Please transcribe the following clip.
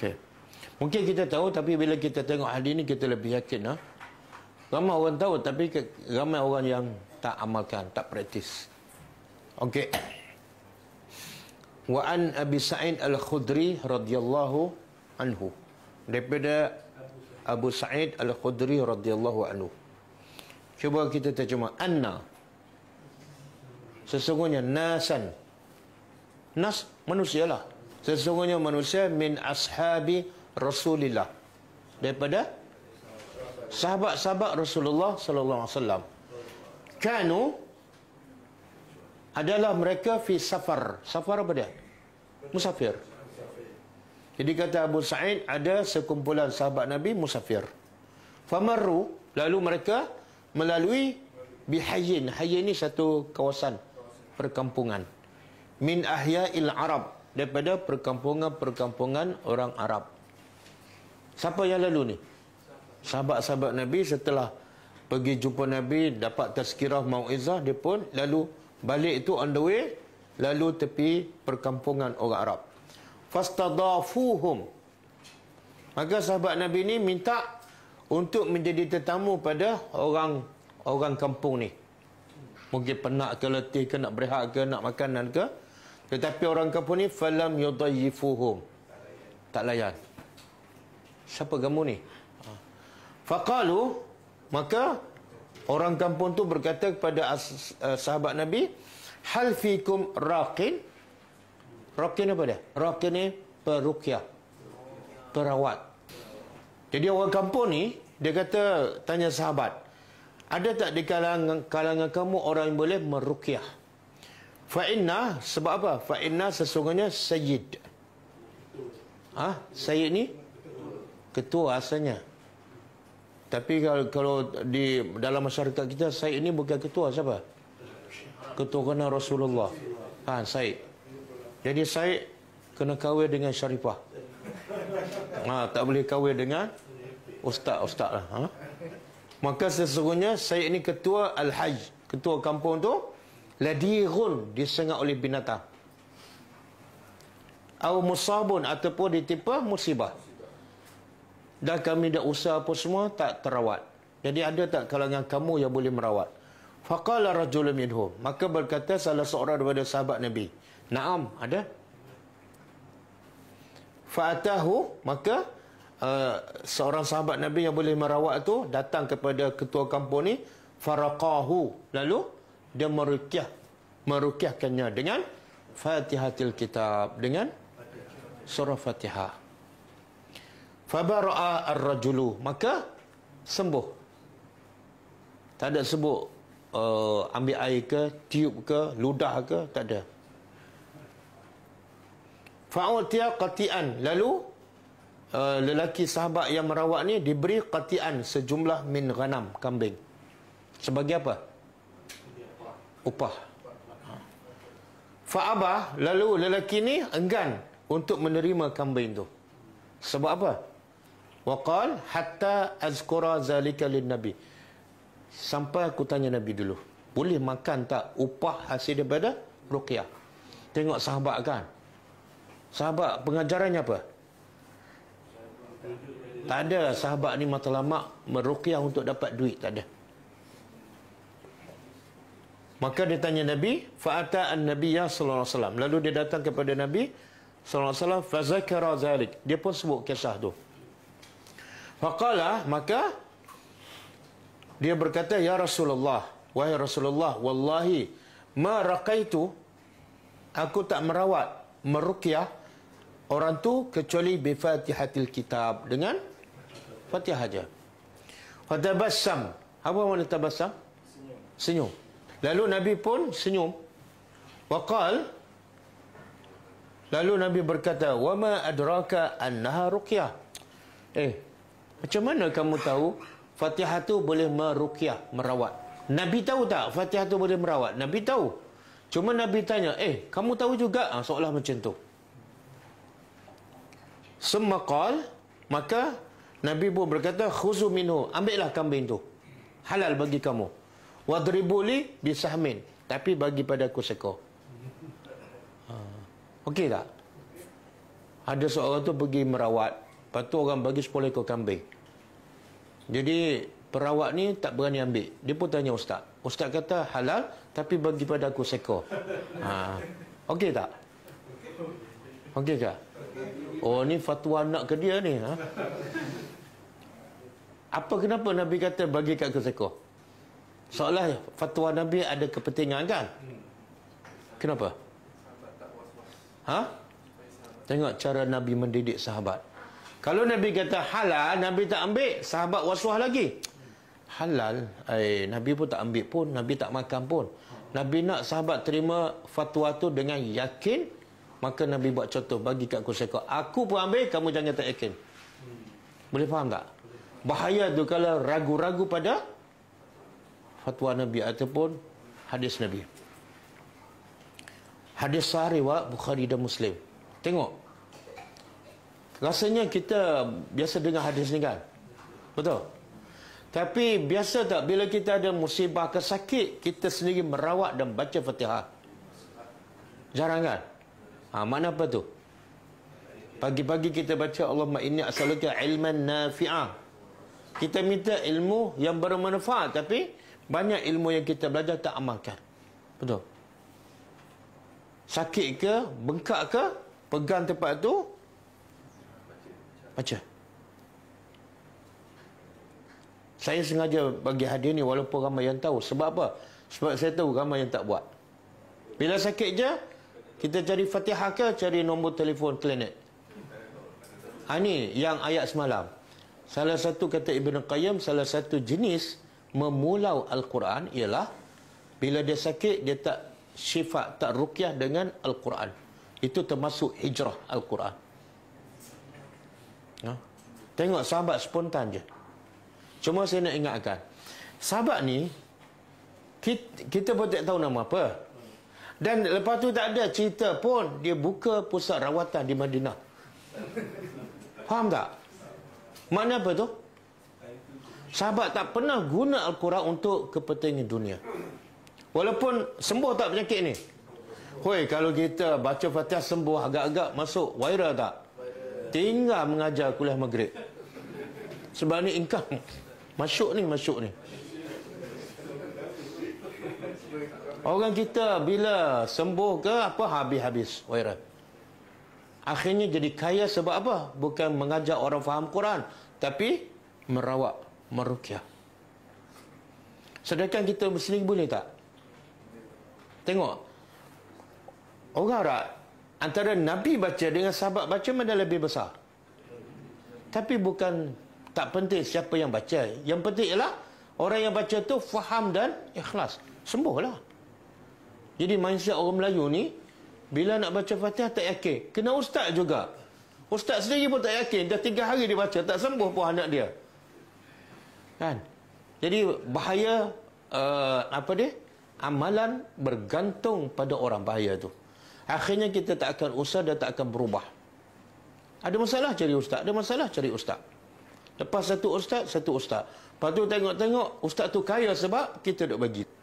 Okay. Mungkin kita tahu tapi bila kita tengok hadis ini kita lebih yakin ha? Ramai orang tahu tapi ke, ramai orang yang tak amalkan, tak praktis. Okey. Wa an Abi Sa'id Al-Khudri radhiyallahu anhu. Daripada Abu Sa'id Al-Khudri radhiyallahu anhu. Cuba kita terjemah anna. Sesungguhnya nasan. Nas manusialah sesungguhnya manusia min ashabi rasulillah daripada sahabat-sahabat Rasulullah sallallahu alaihi wasallam kanu adalah mereka fi safar safar apa dia musafir jadi kata Abu Sa'id ada sekumpulan sahabat Nabi musafir Famaru lalu mereka melalui bihayyin hayyin ini satu kawasan perkampungan min ahya'il arab daripada perkampungan-perkampungan orang Arab. Siapa yang lalu ni? Sahabat-sahabat Nabi setelah pergi jumpa Nabi, dapat tazkirah mau'izah, dia pun lalu balik itu on the way, lalu tepi perkampungan orang Arab. Fastadafuhum. Maka sahabat Nabi ni minta untuk menjadi tetamu pada orang orang kampung ni. Mungkin penat ke letih ke nak berehat ke nak makanan ke. Tetapi orang kampung ni falam yudayyifuhum. Tak layan. Siapa kamu ni? Ah. Faqalu maka orang kampung tu berkata kepada eh, sahabat Nabi, hal fikum raqin? Raqin apa dia? Raqin ni perukyah. Perawat. Jadi orang kampung ni dia kata tanya sahabat, ada tak di kalangan kalangan kamu orang yang boleh merukyah? Fa'inna sebab apa? Fa'inna sesungguhnya Sayyid. Ha? Sayyid ni? Ketua asalnya. Tapi kalau, kalau di dalam masyarakat kita, Sayyid ni bukan ketua siapa? Ketua kena Rasulullah. Ha, Sayyid. Jadi Sayyid kena kahwin dengan Syarifah. Ha, tak boleh kahwin dengan Ustaz-Ustaz lah. Ha? Maka sesungguhnya Sayyid ni ketua Al-Hajj. Ketua kampung tu Ladirun disengat oleh binatang. atau musabun ataupun ditimpa musibah. Dan kami dah usaha apa semua tak terawat. Jadi ada tak kalangan kamu yang boleh merawat? Faqala rajul minhum. Maka berkata salah seorang daripada sahabat Nabi. Naam, ada? Fa'atahu, maka uh, seorang sahabat Nabi yang boleh merawat tu datang kepada ketua kampung ni. Farakahu Lalu, dia merukyah merukyahkannya dengan Fatihatil Kitab dengan surah Fatihah. Fabara'a ar-rajulu maka sembuh. Tak ada sebut uh, ambil air ke, tiup ke, ludah ke, tak ada. Fa'utiya qati'an lalu uh, lelaki sahabat yang merawat ni diberi qati'an sejumlah min ghanam kambing. Sebagai apa? upah. Fa'abah, lalu lelaki ini enggan untuk menerima kambing itu. Sebab apa? Waqal, hatta azkura zalika lin Nabi. Sampai aku tanya Nabi dulu. Boleh makan tak upah hasil daripada ruqyah? Tengok sahabat kan? Sahabat, pengajarannya apa? Tak ada sahabat ni matlamak meruqyah untuk dapat duit. Tak ada. Maka dia tanya Nabi, fa'ata an-nabiyya sallallahu alaihi wasallam. Lalu dia datang kepada Nabi sallallahu alaihi wasallam fa zalik. Dia pun sebut kisah tu. Faqala, maka dia berkata, "Ya Rasulullah, wahai Rasulullah, wallahi ma raqaitu aku tak merawat, meruqyah orang tu kecuali bi Fatihatil Kitab dengan Fatihah aja." Fatabassam. Apa makna tabassam? Senyum. Senyum. Lalu Nabi pun senyum. Waqal. Lalu Nabi berkata, "Wama adraka annaha ruqyah?" Eh, macam mana kamu tahu Fatihah tu boleh meruqyah, merawat? Nabi tahu tak Fatihah tu boleh merawat? Nabi tahu. Cuma Nabi tanya, "Eh, kamu tahu juga?" Ah, seolah macam tu. Summa qal, maka Nabi pun berkata, "Khuzu minhu, ambillah kambing tu. Halal bagi kamu." Wadribuli bisahmin. Tapi bagi pada aku sekor. Ha. Okey tak? Ada seorang tu pergi merawat. Lepas tu orang bagi 10 ekor kambing. Jadi perawat ni tak berani ambil. Dia pun tanya ustaz. Ustaz kata halal tapi bagi pada aku sekor. Ha. Okey tak? Okey tak? Oh ni fatwa anak ke dia ni? Ha? Apa kenapa Nabi kata bagi kat aku sekor? seolah fatwa Nabi ada kepentingan kan? Kenapa? Ha? Tengok cara Nabi mendidik sahabat. Kalau Nabi kata halal, Nabi tak ambil, sahabat waswah lagi. Halal, eh, Nabi pun tak ambil pun, Nabi tak makan pun. Nabi nak sahabat terima fatwa tu dengan yakin, maka Nabi buat contoh bagi kat kursi Aku pun ambil, kamu jangan tak yakin. Boleh faham tak? Bahaya tu kalau ragu-ragu pada fatwa Nabi ataupun hadis Nabi. Hadis sahih riwayat Bukhari dan Muslim. Tengok. Rasanya kita biasa dengar hadis ni kan? Betul? Tapi biasa tak bila kita ada musibah ke sakit, kita sendiri merawat dan baca fatihah? Jarang kan? Ha, mana apa tu? Pagi-pagi kita baca Allahumma inni as'aluka ilman nafi'ah. Kita minta ilmu yang bermanfaat tapi banyak ilmu yang kita belajar tak amalkan. Betul. Sakit ke, bengkak ke, pegang tempat tu. Baca. Saya sengaja bagi hadiah ni walaupun ramai yang tahu. Sebab apa? Sebab saya tahu ramai yang tak buat. Bila sakit je, kita cari fatihah ke, cari nombor telefon klinik. Ini ha, yang ayat semalam. Salah satu kata Ibn Qayyim, salah satu jenis memulau Al-Quran ialah bila dia sakit dia tak syifa tak rukyah dengan Al-Quran. Itu termasuk hijrah Al-Quran. Ha? Tengok sahabat spontan je. Cuma saya nak ingatkan. Sahabat ni kita, kita pun tak tahu nama apa. Dan lepas tu tak ada cerita pun dia buka pusat rawatan di Madinah. Faham tak? Mana apa tu? Sahabat tak pernah guna Al-Quran untuk kepentingan dunia. Walaupun sembuh tak penyakit ni? Hoi, kalau kita baca fatihah sembuh agak-agak masuk viral tak? Tinggal mengajar kuliah maghrib. Sebab ni ingkar. Masuk ni, masuk ni. Orang kita bila sembuh ke apa habis-habis viral. Akhirnya jadi kaya sebab apa? Bukan mengajar orang faham Quran. Tapi merawat merukyah. sedangkan kita sendiri boleh tak? Tengok. Orang Arab antara Nabi baca dengan sahabat baca mana lebih besar? Tapi bukan tak penting siapa yang baca. Yang penting ialah orang yang baca tu faham dan ikhlas. sembuh lah Jadi mindset orang Melayu ni bila nak baca Fatihah tak yakin. Kena ustaz juga. Ustaz sendiri pun tak yakin. Dah tiga hari dia baca. Tak sembuh pun anak dia. Kan? Jadi bahaya uh, apa dia? Amalan bergantung pada orang bahaya tu. Akhirnya kita tak akan usah dan tak akan berubah. Ada masalah cari ustaz, ada masalah cari ustaz. Lepas satu ustaz, satu ustaz. Lepas tu tengok-tengok ustaz tu kaya sebab kita duk bagi.